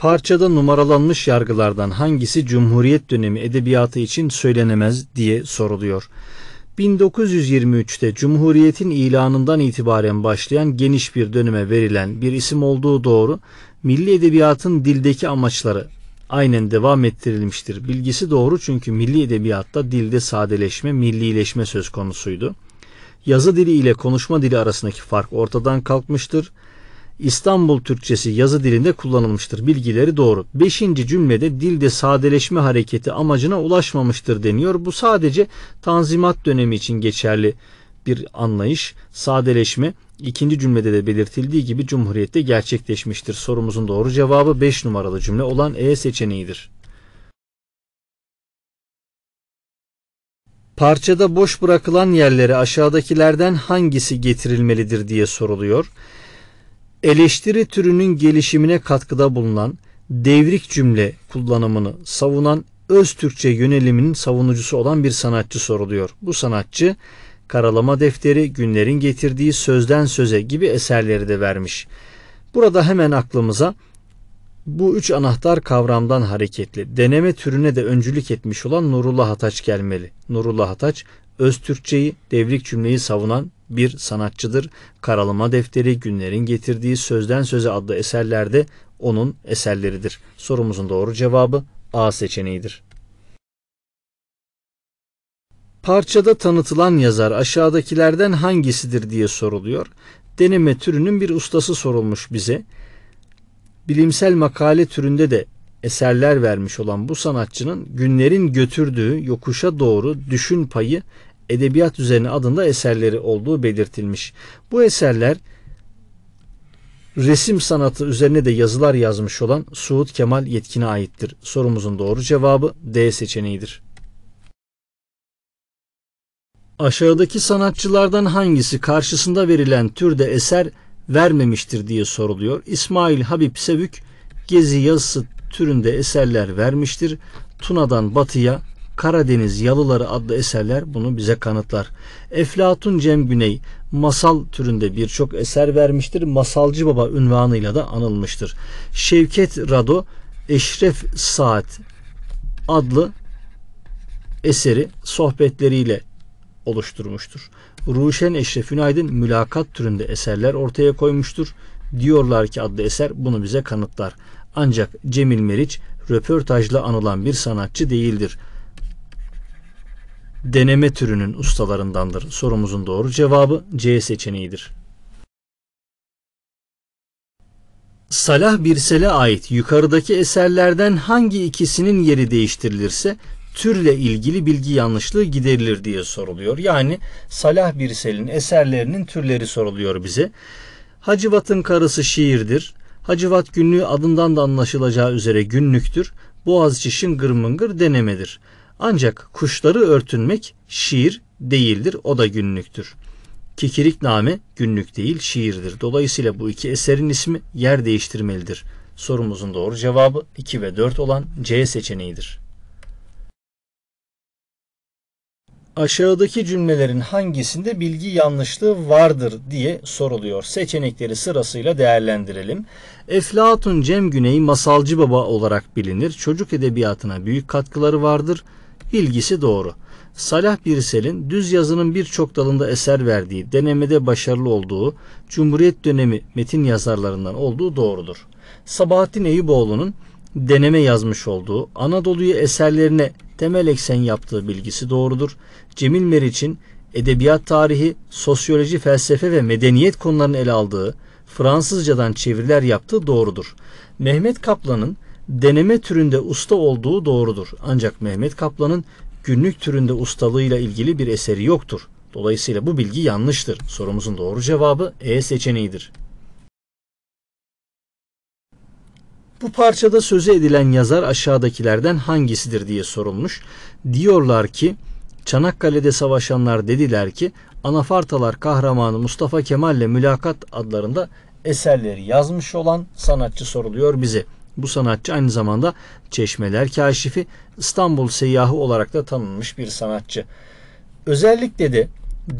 Parçada numaralanmış yargılardan hangisi Cumhuriyet dönemi edebiyatı için söylenemez diye soruluyor. 1923'te Cumhuriyet'in ilanından itibaren başlayan geniş bir döneme verilen bir isim olduğu doğru, milli edebiyatın dildeki amaçları aynen devam ettirilmiştir. Bilgisi doğru çünkü milli edebiyatta dilde sadeleşme, millileşme söz konusuydu. Yazı dili ile konuşma dili arasındaki fark ortadan kalkmıştır. İstanbul Türkçesi yazı dilinde kullanılmıştır. Bilgileri doğru. Beşinci cümlede dilde sadeleşme hareketi amacına ulaşmamıştır deniyor. Bu sadece tanzimat dönemi için geçerli bir anlayış. Sadeleşme ikinci cümlede de belirtildiği gibi Cumhuriyet'te gerçekleşmiştir. Sorumuzun doğru cevabı 5 numaralı cümle olan E seçeneğidir. Parçada boş bırakılan yerlere aşağıdakilerden hangisi getirilmelidir diye soruluyor eleştiri türünün gelişimine katkıda bulunan devrik cümle kullanımını savunan öz Türkçe yöneliminin savunucusu olan bir sanatçı soruluyor. Bu sanatçı Karalama Defteri, Günlerin Getirdiği Sözden Söze gibi eserleri de vermiş. Burada hemen aklımıza bu üç anahtar kavramdan hareketli deneme türüne de öncülük etmiş olan Nurullah Ataç gelmeli. Nurullah Ataç, öz Türkçeyi, devrik cümleyi savunan bir sanatçıdır. Karalama Defteri, Günlerin Getirdiği Sözden Söze adlı eserlerde onun eserleridir. Sorumuzun doğru cevabı A seçeneğidir. Parçada tanıtılan yazar aşağıdakilerden hangisidir diye soruluyor. Deneme türünün bir ustası sorulmuş bize. Bilimsel makale türünde de eserler vermiş olan bu sanatçının günlerin götürdüğü yokuşa doğru düşün payı Edebiyat Üzerine adında eserleri olduğu belirtilmiş. Bu eserler resim sanatı üzerine de yazılar yazmış olan Suud Kemal Yetkin'e aittir. Sorumuzun doğru cevabı D seçeneğidir. Aşağıdaki sanatçılardan hangisi karşısında verilen türde eser vermemiştir diye soruluyor. İsmail Habib Sevük Gezi yazısı türünde eserler vermiştir. Tuna'dan batıya, Karadeniz Yalıları adlı eserler bunu bize kanıtlar. Eflatun Cem Güney masal türünde birçok eser vermiştir. Masalcı Baba ünvanıyla da anılmıştır. Şevket Rado Eşref Saat adlı eseri sohbetleriyle oluşturmuştur. Ruşen Eşref Ünaydın mülakat türünde eserler ortaya koymuştur. Diyorlar ki adlı eser bunu bize kanıtlar. Ancak Cemil Meriç röportajla anılan bir sanatçı değildir deneme türünün ustalarındandır. Sorumuzun doğru cevabı C seçeneğidir. Salah Birsel'e ait yukarıdaki eserlerden hangi ikisinin yeri değiştirilirse türle ilgili bilgi yanlışlığı giderilir diye soruluyor. Yani Salah Birsel'in eserlerinin türleri soruluyor bize. Hacıvatın karısı şiirdir. Hacıvat günlüğü adından da anlaşılacağı üzere günlüktür. Boğaziçi şıngır mıngır denemedir. Ancak kuşları örtünmek şiir değildir. O da günlüktür. Kikirikname günlük değil şiirdir. Dolayısıyla bu iki eserin ismi yer değiştirmelidir. Sorumuzun doğru cevabı 2 ve 4 olan C seçeneğidir. Aşağıdaki cümlelerin hangisinde bilgi yanlışlığı vardır diye soruluyor. Seçenekleri sırasıyla değerlendirelim. Eflatun Cem Güney masalcı baba olarak bilinir. Çocuk edebiyatına büyük katkıları vardır. Bilgisi doğru. Salah Birsel'in düz yazının birçok dalında eser verdiği, denemede başarılı olduğu, Cumhuriyet dönemi metin yazarlarından olduğu doğrudur. Sabahattin Eyüboğlu'nun deneme yazmış olduğu, Anadolu'yu eserlerine temel eksen yaptığı bilgisi doğrudur. Cemil Meriç'in edebiyat tarihi, sosyoloji, felsefe ve medeniyet konularını ele aldığı, Fransızcadan çeviriler yaptığı doğrudur. Mehmet Kaplan'ın deneme türünde usta olduğu doğrudur. Ancak Mehmet Kaplan'ın günlük türünde ustalığıyla ilgili bir eseri yoktur. Dolayısıyla bu bilgi yanlıştır. Sorumuzun doğru cevabı E seçeneğidir. Bu parçada sözü edilen yazar aşağıdakilerden hangisidir diye sorulmuş. Diyorlar ki Çanakkale'de savaşanlar dediler ki Anafartalar kahramanı Mustafa Kemal ile Mülakat adlarında eserleri yazmış olan sanatçı soruluyor bize. Bu sanatçı aynı zamanda Çeşmeler Kaşifi, İstanbul Seyyahı olarak da tanınmış bir sanatçı. Özellikle de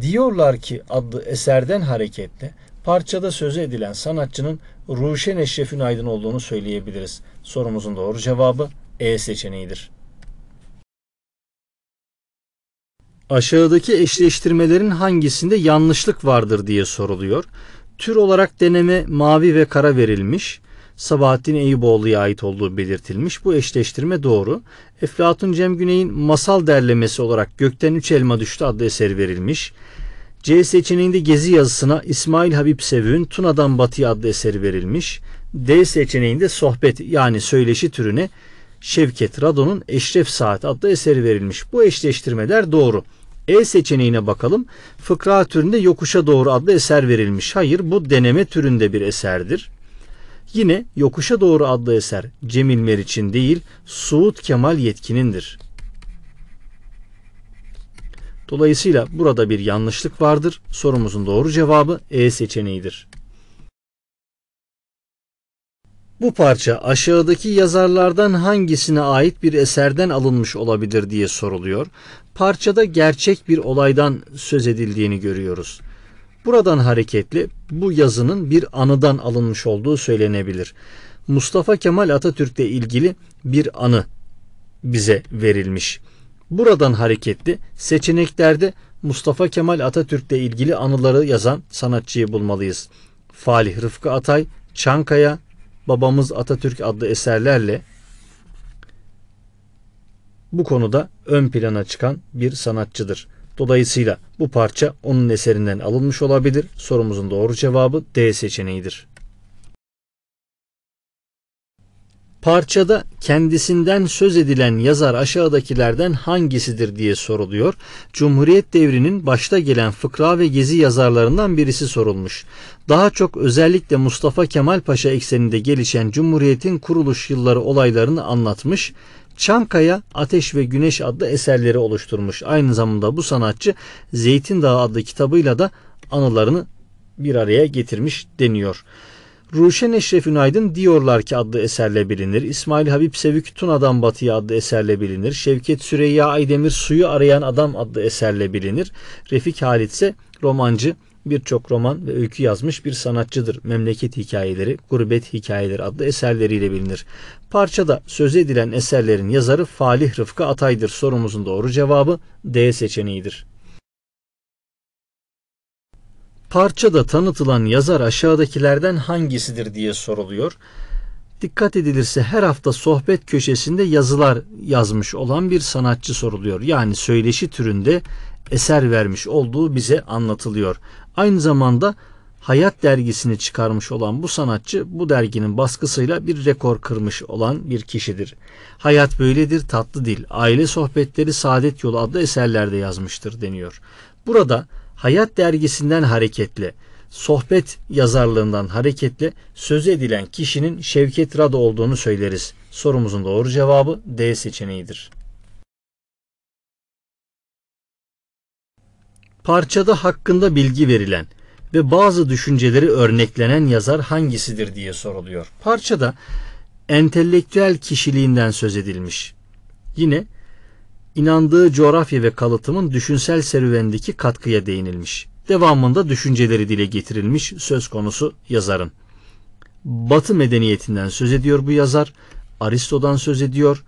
Diyorlar ki adlı eserden hareketle parçada sözü edilen sanatçının Ruşen Eşref'in aydın olduğunu söyleyebiliriz. Sorumuzun doğru cevabı E seçeneğidir. Aşağıdaki eşleştirmelerin hangisinde yanlışlık vardır diye soruluyor. Tür olarak deneme mavi ve kara verilmiş. Sabahattin Eyüboğlu'ya ait olduğu belirtilmiş. Bu eşleştirme doğru. Eflatun Cem Güney'in masal derlemesi olarak Gökten Üç Elma Düştü adlı eser verilmiş. C seçeneğinde Gezi yazısına İsmail Habib Sevün Tuna'dan Batı'ya adlı eseri verilmiş. D seçeneğinde sohbet yani söyleşi türüne Şevket Radon'un Eşref Saat adlı eseri verilmiş. Bu eşleştirmeler doğru. E seçeneğine bakalım. Fıkra türünde Yokuşa Doğru adlı eser verilmiş. Hayır bu deneme türünde bir eserdir. Yine Yokuşa Doğru adlı eser Cemil Meriç'in değil Suud Kemal Yetkin'indir. Dolayısıyla burada bir yanlışlık vardır. Sorumuzun doğru cevabı E seçeneğidir. Bu parça aşağıdaki yazarlardan hangisine ait bir eserden alınmış olabilir diye soruluyor. Parçada gerçek bir olaydan söz edildiğini görüyoruz. Buradan hareketle bu yazının bir anıdan alınmış olduğu söylenebilir. Mustafa Kemal Atatürk'le ilgili bir anı bize verilmiş. Buradan hareketli seçeneklerde Mustafa Kemal Atatürk'le ilgili anıları yazan sanatçıyı bulmalıyız. Falih Rıfkı Atay, Çankaya, Babamız Atatürk adlı eserlerle bu konuda ön plana çıkan bir sanatçıdır. Dolayısıyla bu parça onun eserinden alınmış olabilir. Sorumuzun doğru cevabı D seçeneğidir. Parçada kendisinden söz edilen yazar aşağıdakilerden hangisidir diye soruluyor. Cumhuriyet devrinin başta gelen fıkra ve gezi yazarlarından birisi sorulmuş. Daha çok özellikle Mustafa Kemal Paşa ekseninde gelişen Cumhuriyet'in kuruluş yılları olaylarını anlatmış. Çankaya Ateş ve Güneş adlı eserleri oluşturmuş. Aynı zamanda bu sanatçı Zeytin Dağı adlı kitabıyla da anılarını bir araya getirmiş deniyor. Ruşen Eşref Ünaydın Diyorlar ki adlı eserle bilinir. İsmail Habib Sevük Tuna'dan Batı'ya adlı eserle bilinir. Şevket Süreyya Aydemir Suyu Arayan Adam adlı eserle bilinir. Refik Halit ise romancı birçok roman ve öykü yazmış bir sanatçıdır. Memleket Hikayeleri, Gurbet Hikayeleri adlı eserleriyle bilinir. Parçada söz edilen eserlerin yazarı Falih Rıfkı Atay'dır. Sorumuzun doğru cevabı D seçeneğidir. Parçada tanıtılan yazar aşağıdakilerden hangisidir diye soruluyor. Dikkat edilirse her hafta sohbet köşesinde yazılar yazmış olan bir sanatçı soruluyor. Yani söyleşi türünde eser vermiş olduğu bize anlatılıyor. Aynı zamanda Hayat dergisini çıkarmış olan bu sanatçı bu derginin baskısıyla bir rekor kırmış olan bir kişidir. Hayat böyledir tatlı dil, aile sohbetleri saadet yolu adlı eserlerde yazmıştır deniyor. Burada Hayat dergisinden hareketle, sohbet yazarlığından hareketle söz edilen kişinin Şevket Rada olduğunu söyleriz. Sorumuzun doğru cevabı D seçeneğidir. Parçada hakkında bilgi verilen ve bazı düşünceleri örneklenen yazar hangisidir diye soruluyor. Parçada entelektüel kişiliğinden söz edilmiş. Yine inandığı coğrafya ve kalıtımın düşünsel serüvendeki katkıya değinilmiş. Devamında düşünceleri dile getirilmiş söz konusu yazarın. Batı medeniyetinden söz ediyor bu yazar. Aristo'dan söz ediyor.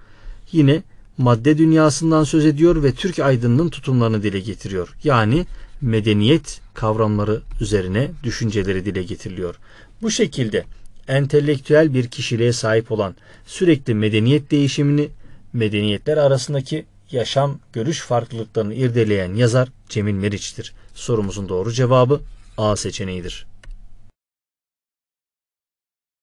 Yine madde dünyasından söz ediyor ve Türk aydınının tutumlarını dile getiriyor. Yani medeniyet kavramları üzerine düşünceleri dile getiriliyor. Bu şekilde entelektüel bir kişiliğe sahip olan sürekli medeniyet değişimini medeniyetler arasındaki yaşam görüş farklılıklarını irdeleyen yazar Cemil Meriç'tir. Sorumuzun doğru cevabı A seçeneğidir.